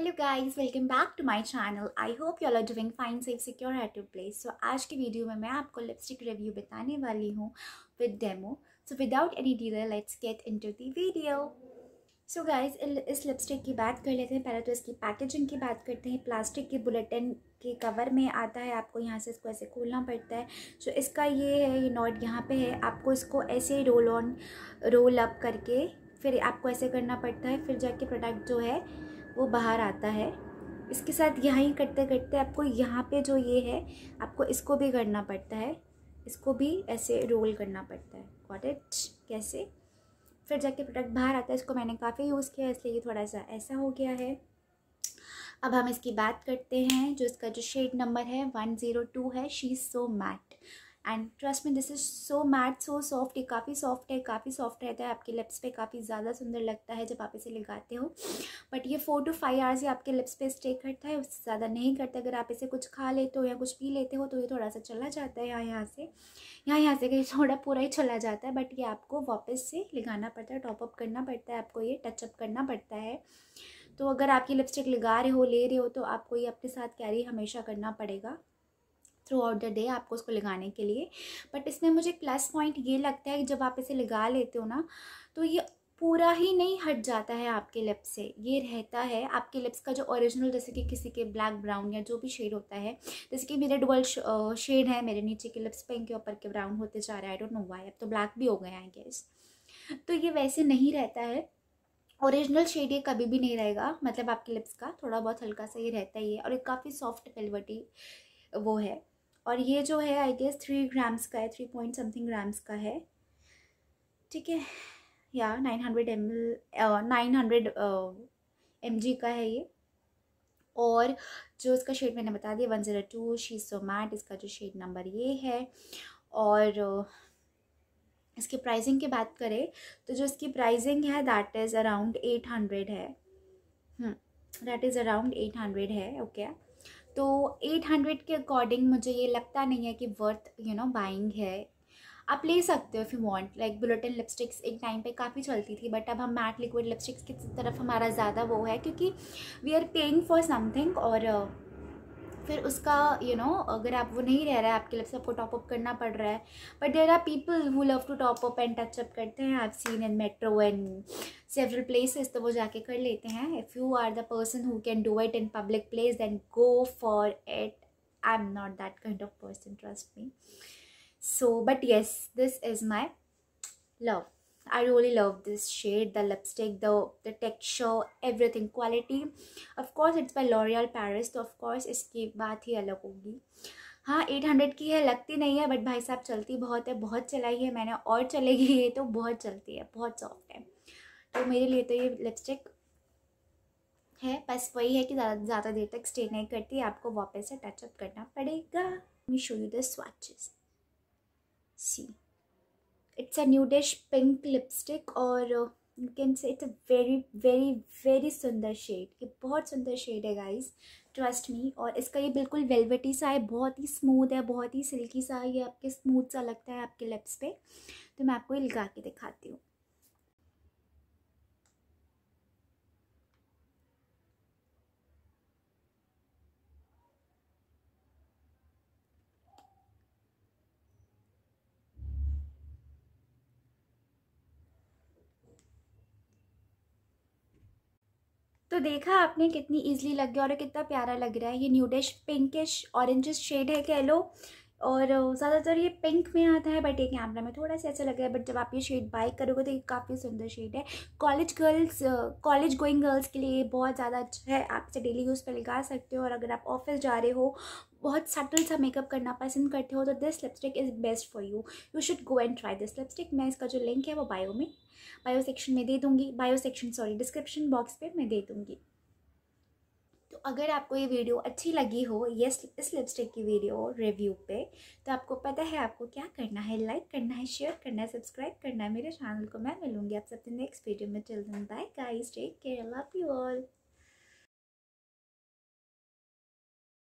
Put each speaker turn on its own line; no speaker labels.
Hello guys welcome back to my channel I hope you are doing fine safe secure at your place so आज की video में मैं आपको lipstick review बताने वाली हूँ with demo so without any delay let's get into the video so guys इस lipstick की बात कर लेते हैं पहले तो इसकी पैकेजिंग की बात करते हैं प्लास्टिक के बुलेटिन के कवर में आता है आपको यहाँ से इसको ऐसे खोलना पड़ता है so, इसका ये है ये नॉट यहाँ पर है आपको इसको ऐसे रोल ऑन रोल अप करके फिर आपको ऐसे करना पड़ता है फिर जाके प्रोडक्ट जो है वो बाहर आता है इसके साथ यहाँ ही करते करते आपको यहाँ पे जो ये है आपको इसको भी करना पड़ता है इसको भी ऐसे रोल करना पड़ता है गॉट इट कैसे फिर जाके प्रोडक्ट बाहर आता है इसको मैंने काफ़ी यूज़ किया इसलिए ये थोड़ा सा ऐसा हो गया है अब हम इसकी बात करते हैं जो इसका जो शेड नंबर है वन ज़ीरो टू है she so matte and trust me this is so matte so soft ये काफ़ी सॉफ्ट है काफ़ी सॉफ्ट रहता है आपके लिप्स पे काफ़ी ज़्यादा सुंदर लगता है जब आप इसे लगाते हो बट ये फोर टू फाइव आवर्स ही आपके लिप्स पे स्टे करता है उससे ज़्यादा नहीं करता अगर आप इसे कुछ खा लेते हो या कुछ पी लेते हो तो ये थोड़ा सा चला जाता है यहाँ यहाँ से यहाँ यहाँ से कहीं थोड़ा पूरा ही चला जाता है बट ये आपको वापस से लगाना पड़ता है टॉपअप करना पड़ता है आपको ये टचअप करना पड़ता है तो अगर आपकी लिपस्टिक लगा रहे हो ले रहे हो तो आपको ये अपने साथ कैरी हमेशा करना पड़ेगा थ्रू आउट द डे आपको उसको लगाने के लिए बट इसमें मुझे प्लस पॉइंट ये लगता है कि जब आप इसे लगा लेते हो ना तो ये पूरा ही नहीं हट जाता है आपके लिप्स से ये रहता है आपके लिप्स का जो ओरिजिनल जैसे कि किसी के ब्लैक ब्राउन या जो भी शेड होता है जैसे कि मेरे डुअल शेड है मेरे नीचे के लिप्स इनके ऊपर के ब्राउन होते जा रहा है आई डोंट नो वाई अब तो ब्लैक भी हो गए आई गेस तो ये वैसे नहीं रहता है ओरिजिनल शेड ये कभी भी नहीं रहेगा मतलब आपके लिप्स का थोड़ा बहुत हल्का सा ये रहता ही है और ये काफ़ी सॉफ्ट वेलवटी वो है और ये जो है आई गेस थ्री ग्राम्स का है थ्री पॉइंट समथिंग ग्राम्स का है ठीक है या nine hundred M L nine hundred M G का है ये और जो इसका शेड मैंने बता दिया one zero two she so matte इसका जो शेड नंबर ये है और इसके प्राइसिंग की बात करें तो जो इसकी प्राइसिंग है that is around eight hundred है that is around eight hundred है ओके okay? तो 800 के अकॉर्डिंग मुझे ये लगता नहीं है कि वर्थ यू नो बाइंग है आप ले सकते हो if you want like bulletin lipsticks एक टाइम पे काफ़ी चलती थी बट अब हम मैट लिक्विड लिपस्टिक्स की तरफ हमारा ज़्यादा वो है क्योंकि we are paying for something और uh, फिर उसका यू you नो know, अगर आप वो नहीं रह रहा है आपके लिप्स आपको टॉप अप करना पड़ रहा है but there are people who love to top up and touch up करते हैं I seen and metro and several places तो वो जाके कर लेते हैं if you are the person who can do it in public place then go for it I am not that kind of person trust me so but yes this is my love I really love this shade the lipstick the the texture, everything quality of course it's by L'Oreal Paris तो of course इसकी बात ही अलग होगी हाँ eight hundred की है लगती नहीं है बट भाई साहब चलती बहुत है बहुत चलाई है मैंने और चलेगी ये तो बहुत चलती है बहुत सॉफ्ट है तो मेरे लिए तो ये लिपस्टिक है बस वही है कि ज़्यादा ज़्यादा देर तक स्टे नहीं करती आपको वापस से टचअप करना पड़ेगा me show you the swatches see it's a nudish pink lipstick और you can say it's a very very very सुंदर शेड ये बहुत सुंदर शेड है गाइस ट्रस्ट मी और इसका ये बिल्कुल वेलवेटी सा है बहुत ही स्मूथ है बहुत ही सिल्की सा ये आपके स्मूथ सा लगता है आपके लिप्स पे तो मैं आपको ये लगा के दिखाती हूँ देखा आपने कितनी ईजिली लग गया और कितना प्यारा लग रहा है ये न्यूडिश पिंकिश ऑरेंजिश शेड है कह लो और ज़्यादातर ये पिंक में आता है बट ये कैमरा में थोड़ा सा ऐसा लग रहा है बट जब आप ये शेड बाई करोगे तो ये काफ़ी सुंदर शेड है college girls college going girls के लिए बहुत ज़्यादा अच्छा है आप इसे डेली यूज़ पर लगा सकते हो और अगर आप ऑफिस जा रहे हो बहुत सटल सा मेकअप करना पसंद करते हो तो this lipstick is best for you you should go and try this lipstick मैं इसका जो लिंक है वो बायो में बायो सेक्शन में दे दूँगी bio section sorry description box पर मैं दे दूँगी अगर आपको ये वीडियो अच्छी लगी हो ये इस लिपस्टिक की वीडियो रिव्यू पे तो आपको पता है आपको क्या करना है लाइक करना है शेयर करना है सब्सक्राइब करना है मेरे चैनल को मैं मिलूँगी आप सबसे नेक्स्ट वीडियो में till then bye guys take care love you all